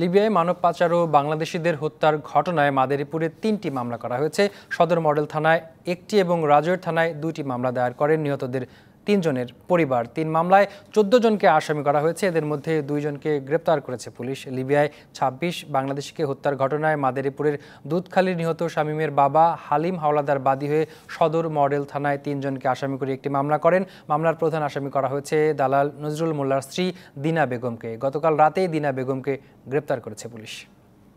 লিবিয়ায় মানব পাচার ও বাংলাদেশিদের হত্যার ঘটনায় মাদারীপুরে তিনটি মামলা করা হয়েছে সদর মডেল থানায় একটি এবং রাজৈর থানায় দুটি মামলা দায়ের করেন নিহতদের তিনজনের পরিবার তিন মামলায় চোদ্দ জনকে আসামি করা হয়েছে এদের মধ্যে দুইজনকে গ্রেপ্তার করেছে পুলিশ লিবিয়ায় ২৬ বাংলাদেশিকে হত্যার ঘটনায় মাদারীপুরের দুধখালির নিহত শামীমের বাবা হালিম হাওলাদার বাদী হয়ে সদর মডেল থানায় তিনজনকে আসামি করে একটি মামলা করেন মামলার প্রধান আসামি করা হয়েছে দালাল নজরুল মোল্লার স্ত্রী দিনা বেগমকে গতকাল রাতেই দিনা বেগমকে গ্রেপ্তার করেছে পুলিশ